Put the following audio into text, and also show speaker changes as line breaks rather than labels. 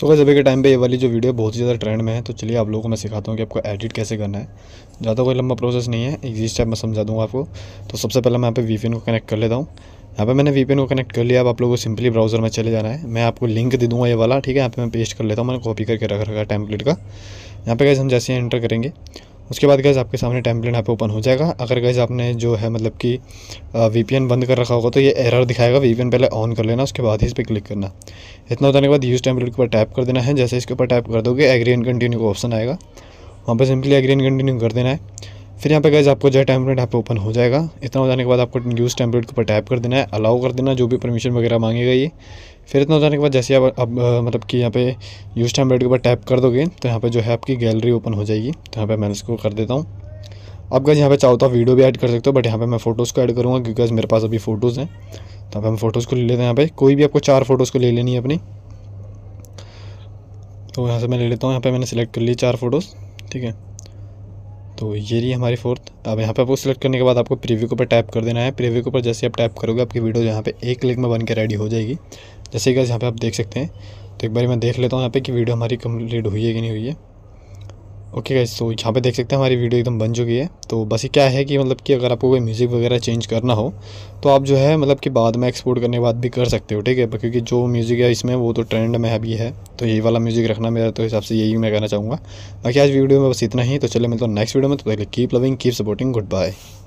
so guys अभी के time पे ये वाली जो वीडियो बहुत ही ज़्यादा ट्रेंड में है तो चलिए आप लोगों को मैं सिखाता हूँ कि आपको एडिट कैसे करना है ज़्यादा कोई लंबा प्रोसेस नहीं है इजी स्टेप मैं समझा दूँगा आपको तो सबसे पहले मैं यहाँ पे वीपीएन को कनेक्ट कर लेता हूँ यहाँ पे मैंने वीपीएन को कनेक्ट कर लिया अब आप लोगों को सिंपली ब्राउज़र में चले जाना है मैं आपको लिंक दे दूँगा ये वाला ठीक है यहाँ पर मैं पेस्ट कर लेता हूँ मैंने कॉपी करके रख रखा है टेम्पलेट का यहाँ पे कैसे हम जैसे एंटर करेंगे उसके बाद गैज़ आपके सामने टेम्पलेट यहाँ पे ओपन हो जाएगा अगर गैज़ आपने जो है मतलब कि वी बंद कर रखा होगा तो ये एरर दिखाएगा वी पहले ऑन कर लेना उसके बाद ही इस पर क्लिक करना इतना होने के बाद यूज़ टेम्पलेट के ऊपर टैप कर देना है जैसे इसके ऊपर टैप कर दोगे एग्री एंड कंटिन्यू का ऑप्शन आएगा वहाँ पर सिंपली एग्री एंड कंटिन्यू कर देना है फिर यहाँ पे गैज आपको जो है टेम्पलेट यहाँ पे ओपन हो जाएगा इतना हो जाने के बाद आपको यूज़ टेम्पलेट के ऊपर टैप कर देना है अलाउ कर देना जो भी परमिशन वगैरह मांगेगा ये फिर इतना हो जाने के बाद जैसे आप अब मतलब कि यहाँ पे यूज टाइम रेट के ऊपर टैप कर दोगे तो यहाँ पे जो है आपकी गैलरी ओपन हो जाएगी तो यहाँ पे मैं इसको कर देता हूँ अब गज यहाँ पे चाहो तो आप वीडियो भी ऐड कर सकते हो बट यहाँ पे मैं फ़ोटोज़ को ऐड करूँगा क्योंकि मेरे पास अभी फ़ोटोज़ हैं तो आप हम फ़ोटोज़ को ले लेते हैं यहाँ पे कोई भी आपको चार फ़ोटोज़ को ले लेनी है अपनी तो यहाँ से मैं ले लेता हूँ यहाँ पर मैंने सेलेक्ट कर ली चार फ़ोटोज़ ठीक है तो ये रही हमारी फोर्थ अब यहाँ पे आपको सेलेक्ट करने के बाद आपको प्रीव्यू के ऊपर टैप कर देना है प्रीव्यू के ऊपर जैसे आप टैप करोगे आपकी वीडियो यहाँ पे एक क्लिक में बन के रेडी हो जाएगी जैसे कि यहाँ पे आप देख सकते हैं तो एक बार मैं देख लेता हूँ यहाँ पे कि वीडियो हमारी कम्प्लीट हुई है कि नहीं हुई है ओके गाइज तो यहाँ पे देख सकते हैं हमारी वीडियो एकदम बन चुकी है तो बस ये क्या है कि मतलब कि अगर आपको कोई म्यूज़िक वगैरह चेंज करना हो तो आप जो है मतलब कि बाद में एक्सपोर्ट करने के बाद भी कर सकते हो ठीक है क्योंकि जो म्यूज़िक है इसमें वो तो ट्रेंड में अभी है तो यही वाला म्यूज़िक रखना मेरा तो हिसाब से यही मैं कहना चाहूँगा बाकी आज वीडियो में बस इतना ही तो चले मिलता हूँ नेक्स्ट वीडियो में तो पहले keep loving keep supporting good bye